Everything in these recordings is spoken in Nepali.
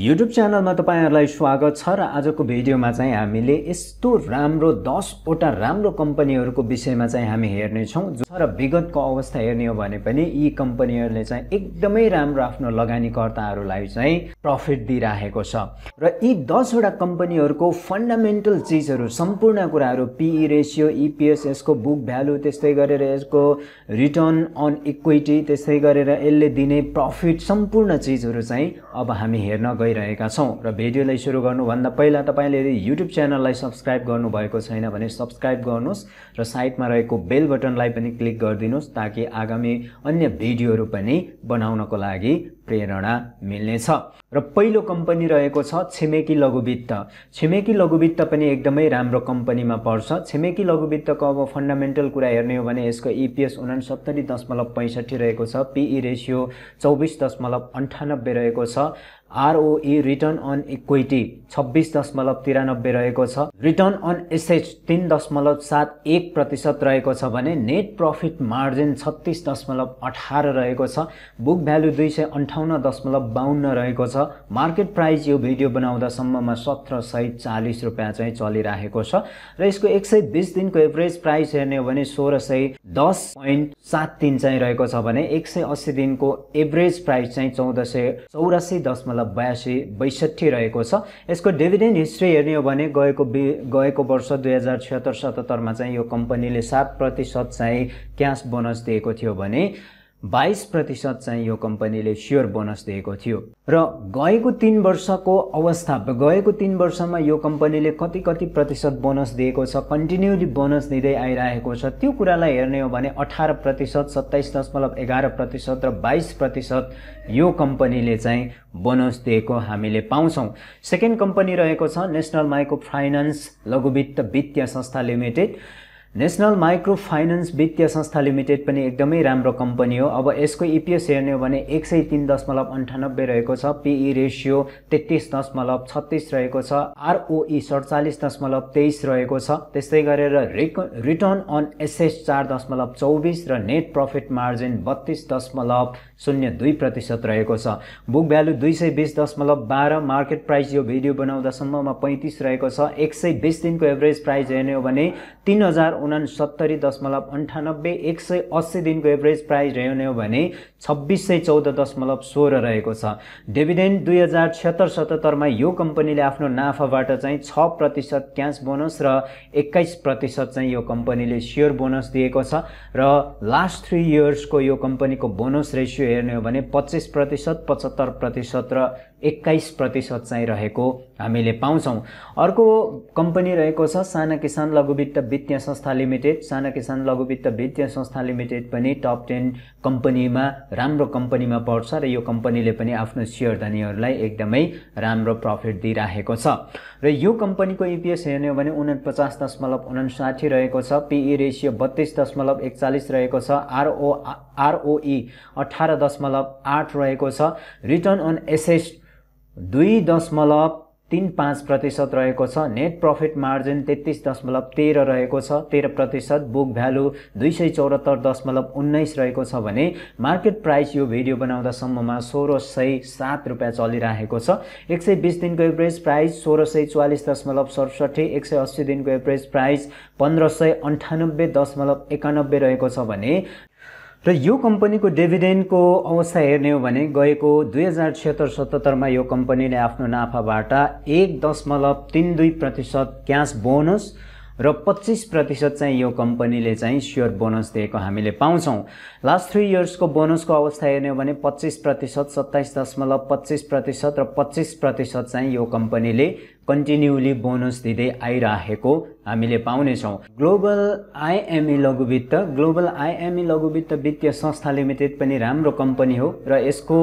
युट्युब च्यानलमा तपाईँहरूलाई स्वागत छ र आजको भिडियोमा चाहिँ हामीले यस्तो राम्रो दसवटा राम्रो कम्पनीहरूको विषयमा चाहिँ हामी हेर्नेछौँ र विगतको अवस्था हेर्ने हो भने पनि यी कम्पनीहरूले चाहिँ एकदमै राम्रो आफ्नो लगानीकर्ताहरूलाई चाहिँ प्रफिट दिइराखेको छ र यी दसवटा कम्पनीहरूको फन्डामेन्टल चिजहरू सम्पूर्ण कुराहरू पिई रेसियो इपिएस यसको बुक भ्यालु त्यस्तै गरेर यसको रिटर्न अन इक्विटी त्यस्तै गरेर यसले दिने प्रफिट सम्पूर्ण चिजहरू चाहिँ अब हामी हेर्न गइरहेका छौँ र भिडियोलाई सुरु गर्नुभन्दा पहिला तपाईँले यदि युट्युब च्यानललाई सब्सक्राइब गर्नुभएको छैन भने सब्सक्राइब गर्नुहोस् र साइडमा रहेको बेल बटनलाई पनि क्लिक गरिदिनुहोस् ताकि आगामी अन्य भिडियोहरू पनि बनाउनको लागि प्रेरणा मिल्नेछ र पहिलो कम्पनी रहेको छ छिमेकी लघुवित्त छिमेकी लघुवित्त पनि एकदमै राम्रो कम्पनीमा पर्छ छिमेकी लघुवित्तको अब फन्डामेन्टल कुरा हेर्ने हो भने यसको इपिएस e उनासत्तरी दशमलव पैँसठी रहेको छ पिई रेसियो e चौबिस दशमलव अन्ठानब्बे रहेको छ आरओई रिटर्न अन इक्विटी छब्बिस दशमलव तिरानब्बे रहेको छ रिटर्न अन एसेट्स तिन दशमलव सात एक प्रतिशत रहेको छ भने नेट प्रफिट मार्जिन छत्तिस दशमलव अठार रहेको छ बुक भ्यालु दुई सय अन्ठाउन्न दशमलव बाहन्न रहेको छ मार्केट प्राइस यो भिडियो बनाउँदासम्ममा सत्र सय चालिस रुपियाँ चाहिँ चलिरहेको छ र यसको एक सय बिस दिनको एभरेज प्राइस हेर्ने हो भने सोह्र सय दस पोइन्ट सात तिन चाहिँ रहेको छ भने एक सय अस्सी दिनको एभरेज प्राइस चाहिँ चौध सय चौरासी दशमलव बयासी बैसठी रहेको छ यसको डिभिडेन्ड हिस्ट्री हेर्ने हो भने गएको बि गएको वर्ष दुई हजार छिहत्तर सतहत्तरमा चाहिँ यो कम्पनीले सात प्रतिशत चाहिँ क्यास बोनस दिएको थियो भने बाइस प्रतिशत चाहिँ यो कम्पनीले स्योर बोनस दिएको थियो र गएको तिन वर्षको अवस्था गएको तिन वर्षमा यो कम्पनीले कति कति प्रतिशत बोनस दिएको छ कन्टिन्युली बोनस दिँदै आइरहेको छ त्यो कुरालाई हेर्ने हो भने अठार प्रतिशत सत्ताइस दशमलव एघार प्रतिशत र बाइस प्रतिशत यो कम्पनीले चाहिँ बोनस दिएको हामीले पाउँछौँ सेकेन्ड कम्पनी रहेको छ नेसनल माइक्रो फाइनेन्स लघुवित्त वित्तीय संस्था लिमिटेड नेसनल माइक्रो फाइनेन्स वित्तीय संस्था लिमिटेड पनि एकदमै राम्रो कम्पनी हो अब यसको इपिएस e हेर्ने हो भने एक सय तिन दशमलव अन्ठानब्बे रहेको छ पिई रेसियो e तेत्तिस दशमलव छत्तिस रहेको छ आरओई e सडचालिस दशमलव तेइस रहेको छ त्यस्तै गरेर रिक रिटर्न अन एसएस चार दशमलव चौबिस र नेट प्रफिट मार्जिन बत्तिस दशमलव शून्य दुई प्रतिशत रहेको छ बुक भ्यालु दुई सय बिस दशमलव बाह्र मार्केट प्राइस यो भिडियो बनाउँदासम्ममा पैँतिस रहेको छ एक सय बिस दिनको एभरेज प्राइस हेर्ने हो भने तिन हजार उनासत्तरी दशमलव अन्ठानब्बे एक सय अस्सी दिनको एभरेज प्राइस हेर्ने भने छब्बिस सय चौध दशमलव सोह्र रहेको छ डेभिडेन्ड दुई हजार छिहत्तर सतहत्तरमा यो कम्पनीले आफ्नो नाफाबाट चाहिँ छ प्रतिशत क्यास बोनस र एक्काइस प्रतिशत चाहिँ यो कम्पनीले सेयर बोनस दिएको छ र लास्ट थ्री इयर्सको यो कम्पनीको बोनस रेसियो हेर्ने हो भने पच्चिस प्रतिशत पचहत्तर प्रतिशत र एक्काइस प्रतिशत चाहिँ रहेको हामीले पाउँछौँ अर्को कम्पनी रहेको छ साना किसान लघुवित्त वित्तीय संस्था लिमिटेड साना किसान लघुवित्त वित्तीय संस्था लिमिटेड पनि टप टेन कम्पनीमा राम्रो कम्पनीमा पर्छ र यो कम्पनीले पनि आफ्नो सेयरधनीहरूलाई एकदमै राम्रो प्रफिट दिइराखेको छ र यो कम्पनीको इपिएस e हेर्ने हो भने उनपचास दशमलव उनासाठी रहेको छ पिई रेसियो बत्तिस दशमलव एकचालिस रहेको छ आरओ आरओई e अठार दशमलव आठ रहेको छ रिटर्न अन एसेस्ट दुई दशमलव तिन पाँच प्रतिशत रहेको छ नेट प्रफिट मार्जिन तेत्तिस दशमलव तेह्र रहेको छ तेह्र प्रतिशत बुक भ्यालु दुई सय चौरात्तर दशमलव उन्नाइस रहेको छ भने मार्केट प्राइस यो भिडियो बनाउँदासम्ममा सोह्र सय सात रुपियाँ चलिरहेको छ एक सय बिस दिनको एभरेज प्राइस सोह्र सय चौवालिस दशमलव सडसठी एक सय अस्सी दिनको एभरेज प्राइस पन्ध्र सय अन्ठानब्बे दशमलव एकानब्बे रहेको छ भने र यो कम्पनीको डेभिडेन्डको अवस्था हेर्ने हो भने गएको दुई हजार छिहत्तर सतहत्तरमा यो कम्पनीले आफ्नो नाफाबाट एक दशमलव तिन दुई प्रतिशत क्यास बोनस र पच्चिस प्रतिशत चाहिँ यो कम्पनीले चाहिँ स्योर बोनस दिएको हामीले पाउँछौँ लास्ट थ्री इयर्सको बोनसको अवस्था हेर्ने हो भने पच्चिस प्रतिशत सत्ताइस दशमलव पच्चिस प्रतिशत र पच्चिस प्रतिशत चाहिँ यो कम्पनीले कन्टिन्युली बोनस दिँदै आइराखेको हामीले पाउनेछौँ ग्लोबल आइएमई e लघुवित्त ग्लोबल आइएमई e लघुवित्त वित्तीय संस्था लिमिटेड पनि राम्रो कम्पनी हो र यसको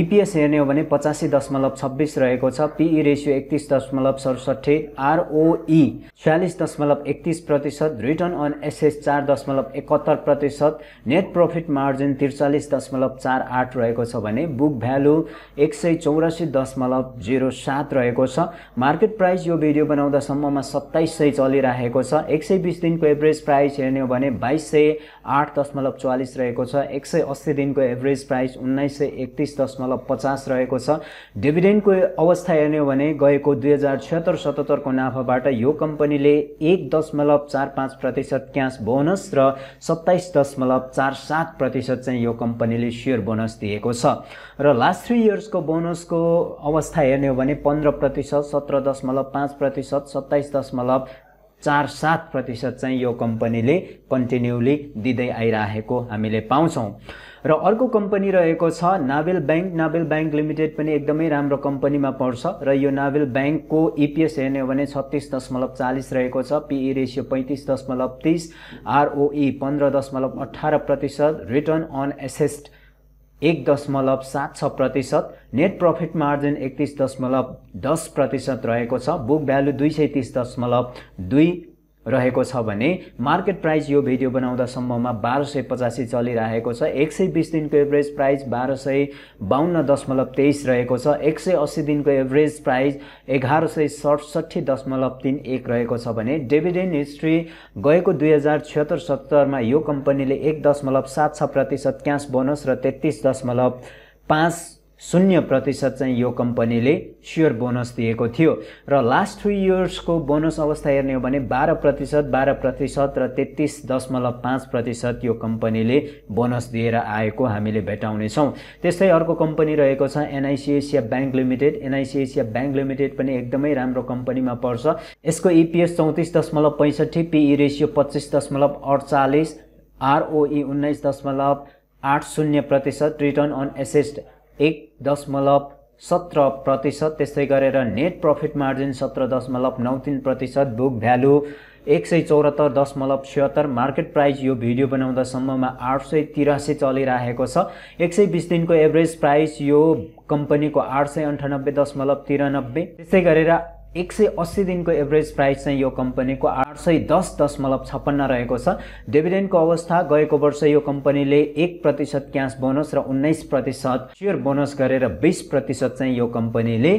इपिएस e हेर्ने हो भने पचासी दशमलव छब्बिस रहेको छ पिई रेसियो एकतिस दशमलव सडसठी आरओई छ्यालिस दशमलव एकतिस प्रतिशत रिटर्न अन एसएस चार दशमलव एकहत्तर प्रतिशत नेट प्रफिट मार्जिन त्रिचालिस दशमलव चार आठ रहेको छ भने बुक भ्यालु एक सय चौरासी दशमलव जिरो सात रहेको छ मार्केट मार्केट प्राइस यो भिडियो बनाउँदासम्ममा सत्ताइस सय चलिरहेको छ एक सय बिस दिनको एभरेज प्राइस हेर्ने हो भने बाइस सय आठ दशमलव चौवालिस रहेको छ एक सय अस्सी दिनको एभरेज प्राइस उन्नाइस सय एकतिस दशमलव पचास रहेको छ डिभिडेन्डको अवस्था हेर्ने हो भने गएको दुई हजार छत्तर सतहत्तरको नाफाबाट यो कम्पनीले एक दशमलव चार पाँच प्रतिशत क्यास बोनस र सत्ताइस दशमलव चार सात प्रतिशत चाहिँ यो कम्पनीले सेयर बोनस दिएको छ र लास्ट थ्री इयर्सको बोनसको अवस्था हेर्ने हो भने पन्ध्र प्रतिशत सत्र दशमलव पाँच प्रतिशत सत्ताइस दशमलव चार सात प्रतिशत चाहिँ यो कम्पनीले कन्टिन्युली दिँदै आइरहेको हामीले पाउँछौँ र अर्को कम्पनी रहेको छ Nabil bank Nabil bank limited पनि एकदमै राम्रो कम्पनीमा पर्छ र यो नाभेल ब्याङ्कको इपिएस e हेर्ने हो भने छत्तिस दशमलव चालिस रहेको छ पिई रेसियो e पैँतिस दशमलव तिस आरओई e पन्ध्र दशमलव अठार प्रतिशत रिटर्न अन एसेस्ट एक दशमलव सात छ प्रतिशत नेट प्रफिट मार्जिन एकतिस दशमलव दस प्रतिशत रहेको छ बुक भ्यालु दुई सय तिस दशमलव दुई रहेको छ भने मार्केट प्राइस यो भिडियो बनाउँदासम्ममा बाह्र सय पचासी चलिरहेको छ एक सय बिस दिनको एभरेज प्राइस बाह्र सय बाहन्न दशमलव तेइस रहेको छ एक सय अस्सी दिनको एभरेज प्राइस एघार सय सडसठी दशमलव तिन एक रहेको छ भने डिभिडेन्ड हिस्ट्री गएको दुई हजार छिहत्तर सत्तरमा यो कम्पनीले एक दशमलव सात छ प्रतिशत क्यास बोनस र तेत्तिस दशमलव पाँच शून्य प्रतिशत चाहिँ यो कम्पनीले स्योर बोनस दिएको थियो र लास्ट थ्री इयर्सको बोनस अवस्था हेर्ने हो भने बाह्र प्रतिशत बाह्र प्रतिशत र तेत्तिस दशमलव पाँच प्रतिशत यो कम्पनीले बोनस दिएर आएको हामीले भेटाउनेछौँ त्यस्तै अर्को कम्पनी रहेको छ NIC Asia bank limited NIC Asia bank limited पनि एकदमै राम्रो कम्पनीमा पर्छ यसको इपिएस e चौतिस दशमलव पैँसठी पिई रेसियो e पच्चिस दशमलव अडचालिस आरओई e उन्नाइस दशमलव आठ शून्य प्रतिशत रिटर्न अन एसेस्ट एक दशमलव सत्र प्रतिशत त्यस्तै गरेर नेट प्रफिट मार्जिन सत्र दशमलव नौ तिन प्रतिशत बुक भ्यालु एक सय चौरात्तर दशमलव छिहत्तर मार्केट प्राइस यो भिडियो बनाउँदासम्ममा आठ सय तिरासी चलिरहेको छ एक सय बिस दिनको एभरेज प्राइस यो कम्पनीको आठ सय अन्ठानब्बे दशमलव तिरानब्बे त्यस्तै गरेर एक सय अस्सी दिनको एभरेज प्राइस चाहिँ यो कम्पनीको आठ सय दस दशमलव छप्पन्न रहेको छ डिभिडेन्डको अवस्था गएको वर्ष यो कम्पनीले एक प्रतिशत क्यास बोनस र उन्नाइस प्रतिशत सेयर बोनस गरेर बिस प्रतिशत चाहिँ यो कम्पनीले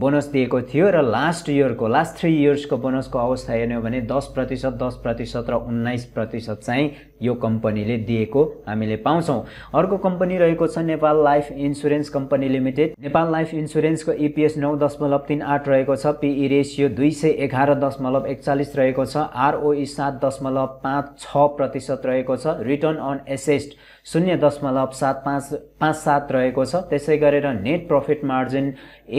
बोनस दिएको थियो र लास्ट इयरको लास्ट थ्री इयर्सको बोनसको अवस्था हेर्ने हो भने दस प्रतिशत दस प्रतिशत र उन्नाइस प्रतिशत चाहिँ यो कम्पनीले दिएको हामीले पाउँछौँ अर्को कम्पनी रहेको छ Nepal life insurance company limited Nepal life इन्सुरेन्सको इपिएस e नौ दशमलव तिन आठ रहेको छ पिई रेसियो e दुई सय एघार दशमलव एकचालिस रहेको छ आरओई e सात दशमलव पाँच छ प्रतिशत रहेको छ रिटर्न अन एसेस्ट शून्य दशमलव सात पाँच पाँच सात रहेको छ त्यसै गरेर नेट प्रफिट मार्जिन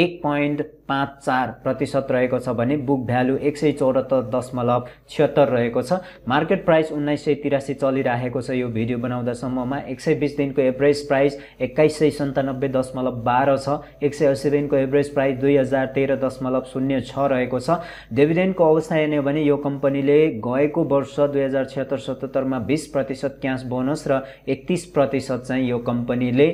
एक पोइन्ट पाँच चार प्रतिशत रहेको छ भने बुक भ्यालु एक सय चौरात्तर दशमलव छिहत्तर रहेको छ मार्केट प्राइस उन्नाइस सय तिरासी चलिरहेको छ यो भिडियो बनाउँदासम्ममा एक सय बिस दिनको एभरेज प्राइस एक्काइस सय सन्तानब्बे दशमलव बाह्र छ एक सय अस्सी दिनको एभरेज प्राइस दुई हजार तेह्र दशमलव शून्य छ रहेको छ डेभिडेन्डको अवस्था हेर्ने भने यो कम्पनीले गएको वर्ष दुई हजार छिहत्तर सतहत्तरमा बिस प्रतिशत क्यास बोनस र एकतिस प्रतिशत चाहिँ यो कम्पनीले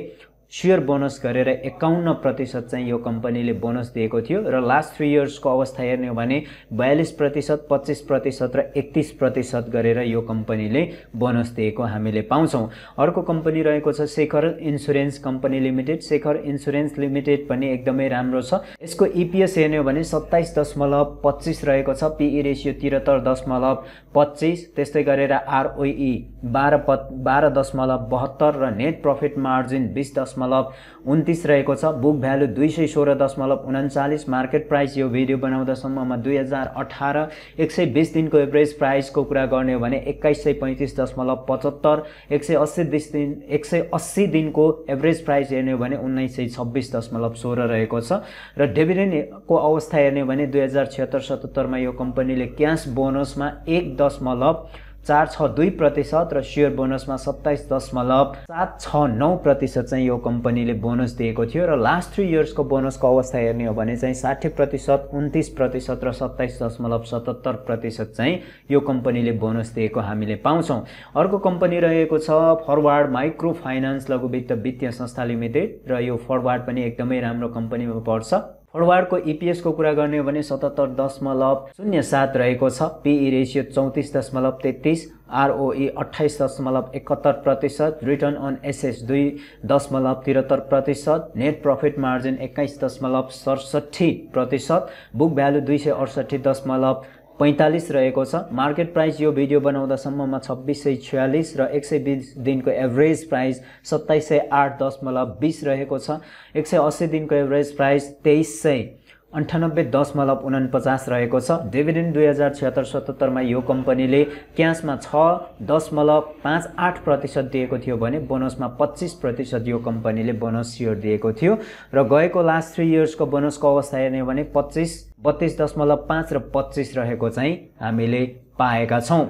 सेयर बोनस गरेर एकाउन्न प्रतिशत चाहिँ यो कम्पनीले बोनस दिएको थियो र लास्ट थ्री इयर्सको अवस्था हेर्ने हो भने बयालिस प्रतिशत पच्चिस प्रतिशत र एकतिस प्रतिशत गरेर यो कम्पनीले बोनस दिएको हामीले पाउँछौँ अर्को कम्पनी रहेको छ Shikhar insurance company limited Shikhar insurance limited पनि एकदमै राम्रो छ यसको इपिएस e हेर्ने हो भने सत्ताइस दशमलव पच्चिस रहेको छ पिई रेसियो e त्रिहत्तर दशमलव पच्चिस त्यस्तै गरेर आरओई e बाह्र प बाह्र दशमलव बहत्तर र नेट प्रफिट मार्जिन बिस दशमलव दशमलव उन्तिस रहेको छ बुक भ्यालु दुई सय सोह्र दशमलव उन्चालिस मार्केट प्राइस यो भिडियो बनाउँदासम्ममा दुई हजार अठार एक सय बिस दिनको एभरेज प्राइसको कुरा गर्ने हो भने एक्काइस सय पैँतिस दशमलव पचहत्तर एक सय अस्सी बिस दिन एक सय अस्सी दिनको एभरेज प्राइस हेर्ने हो भने उन्नाइस सय छब्बिस दशमलव सोह्र रहेको छ र डेभिडेन्डको अवस्था हेर्ने हो भने दुई हजार छिहत्तर सतहत्तरमा यो कम्पनीले क्यास बोनसमा एक दशमलव चार छ दुई प्रतिशत र सेयर बोनसमा सत्ताइस दशमलव सात छ नौ प्रतिशत चाहिँ यो कम्पनीले बोनस दिएको थियो र लास्ट थ्री इयर्सको बोनसको अवस्था हेर्ने हो भने चाहिँ साठी प्रतिशत उन्तिस प्रतिशत र सत्ताइस दशमलव सतहत्तर प्रतिशत चाहिँ यो कम्पनीले बोनस दिएको हामीले पाउँछौँ अर्को कम्पनी रहेको छ फरवार्ड माइक्रो फाइनेन्स लघुवित्त वित्तीय संस्था लिमिटेड र यो फरवार्ड पनि एकदमै राम्रो कम्पनीमा पर्छ फरवार्डको इपिएसको e कुरा गर्ने हो भने सतहत्तर दशमलव शून्य सात रहेको छ पिई रेसियो e चौतिस दशमलव तेत्तिस आरओई e अठाइस दशमलव एकहत्तर प्रतिशत रिटर्न अन एसएस दुई दशमलव त्रिहत्तर प्रतिशत नेट प्रफिट मार्जिन एक्काइस दशमलव सडसट्ठी प्रतिशत बुक भ्यालु दुई सय अडसट्ठी दशमलव पैँतालिस रहेको छ मार्केट प्राइस यो भिडियो बनाउँदासम्ममा छब्बिस सय छ्यालिस र एक सय बिस दिनको एभरेज प्राइस सत्ताइस सय आठ दशमलव बिस रहेको छ एक सय अस्सी दिनको एभरेज प्राइस तेइस सय अन्ठानब्बे दशमलव पचास रहेको छ डिभिडेन्ड दुई हजार छिहत्तर सतहत्तरमा यो कम्पनीले क्यासमा छ दशमलव पाँच आठ प्रतिशत दिएको थियो भने बोनसमा पच्चिस प्रतिशत यो कम्पनीले बोनस सियर दिएको थियो र गएको लास्ट थ्री इयर्सको बोनसको अवस्था हेर्ने हो भने पच्चिस बत्तिस दशमलव पाँच र पच्चिस रहेको चाहिँ हामीले पाएका छौँ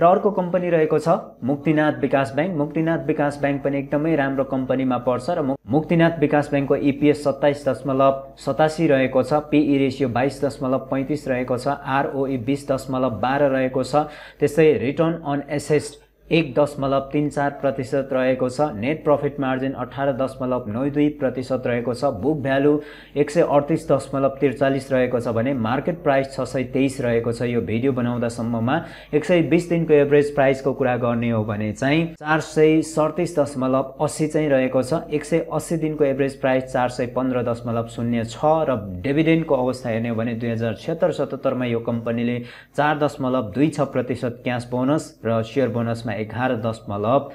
र अर्को कम्पनी रहेको छ मुक्तिनाथ विकास ब्याङ्क मुक्तिनाथ विकास ब्याङ्क पनि एकदमै राम्रो कम्पनीमा पर्छ र मुक्तिनाथ विकास ब्याङ्कको इपिएस e सत्ताइस दशमलव सतासी रहेको छ पिई रेसियो e बाइस दशमलव पैँतिस रहेको छ आरओई e बिस दशमलव बाह्र रहेको छ त्यस्तै रिटर्न अन एसेस्ट एक दशमलव तिन चार प्रतिशत रहेको छ नेट प्रफिट मार्जिन अठार दशमलव नौ दुई प्रतिशत रहेको छ बुक भ्यालु एक सय अडतिस दशमलव त्रिचालिस रहेको छ भने मार्केट प्राइस छ सय तेइस रहेको छ यो भिडियो बनाउँदासम्ममा एक सय बिस दिनको एभरेज प्राइसको कुरा गर्ने हो भने चाहिँ चार सय सडतिस दशमलव अस्सी चाहिँ रहेको छ एक सय अस्सी दिनको एभरेज प्राइस चार सय पन्ध्र दशमलव शून्य छ र डेभिडेन्डको अवस्था हेर्ने हो भने दुई हजार छिहत्तर सतहत्तरमा यो कम्पनीले चार दशमलव दुई छ प्रतिशत क्यास बोनस र सेयर बोनसमा एघार दशमलव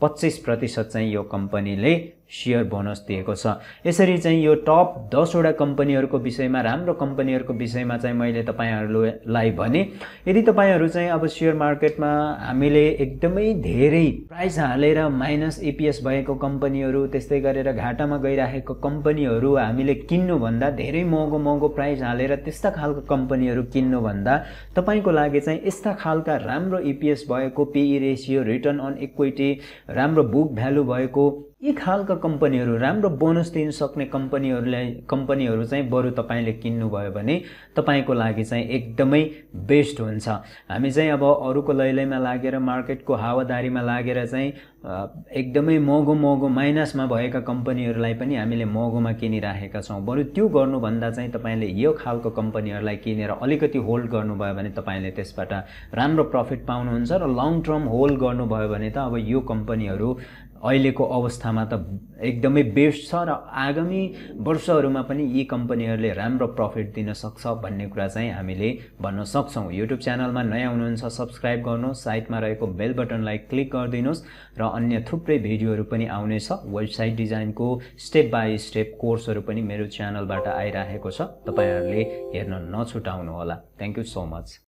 पच्चिस प्रतिशत चाहिँ यो कम्पनीले सेयर बोनस दिएको छ यसरी चाहिँ यो टप दसवटा कम्पनीहरूको विषयमा राम्रो कम्पनीहरूको विषयमा चाहिँ मैले तपाईँहरूलाई भने यदि तपाईँहरू चाहिँ अब सेयर मार्केटमा हामीले एकदमै धेरै प्राइस हालेर माइनस इपिएस भएको कम्पनीहरू त्यस्तै गरेर घाटामा गइराखेको कम्पनीहरू हामीले किन्नुभन्दा धेरै महँगो महँगो प्राइस हालेर त्यस्ता खालको कम्पनीहरू किन्नुभन्दा तपाईँको लागि चाहिँ यस्ता खालका राम्रो इपिएस भएको PE ratio return on equity राम्रो बुक भ्यालु भएको यी खालका कम्पनीहरू राम्रो बोनस दिन सक्ने कम्पनीहरूलाई कम्पनीहरू चाहिँ बरु तपाईँले किन्नुभयो भने तपाईँको लागि चाहिँ एकदमै बेस्ट हुन्छ हामी चाहिँ अब अरूको लैलैमा लागेर मार्केटको हावादारीमा लागेर चाहिँ एकदमै महँगो महँगो माइनसमा भएका कम्पनीहरूलाई पनि हामीले महँगोमा किनिराखेका छौँ बरु त्यो गर्नुभन्दा चाहिँ तपाईँले यो खालको कम्पनीहरूलाई किनेर अलिकति होल्ड गर्नुभयो भने तपाईँले त्यसबाट राम्रो प्रफिट पाउनुहुन्छ र लङ टर्म होल्ड गर्नुभयो भने त अब यो कम्पनीहरू अहिलेको अवस्थामा त एकदमै बेस्ट छ र आगामी वर्षहरूमा पनि यी कम्पनीहरूले राम्रो प्रफिट दिन सक्छ भन्ने कुरा चाहिँ हामीले भन्न सक्छौँ युट्युब च्यानलमा नयाँ हुनुहुन्छ सब्सक्राइब गर्नुहोस् साइटमा रहेको बेल बटनलाई क्लिक गरिदिनुहोस् र अन्य थुप्रै भिडियोहरू पनि आउनेछ वेबसाइट डिजाइनको स्टेप बाई स्टेप कोर्सहरू पनि मेरो च्यानलबाट आइराखेको छ तपाईँहरूले हेर्न नछुटाउनुहोला थ्याङ्क यू सो मच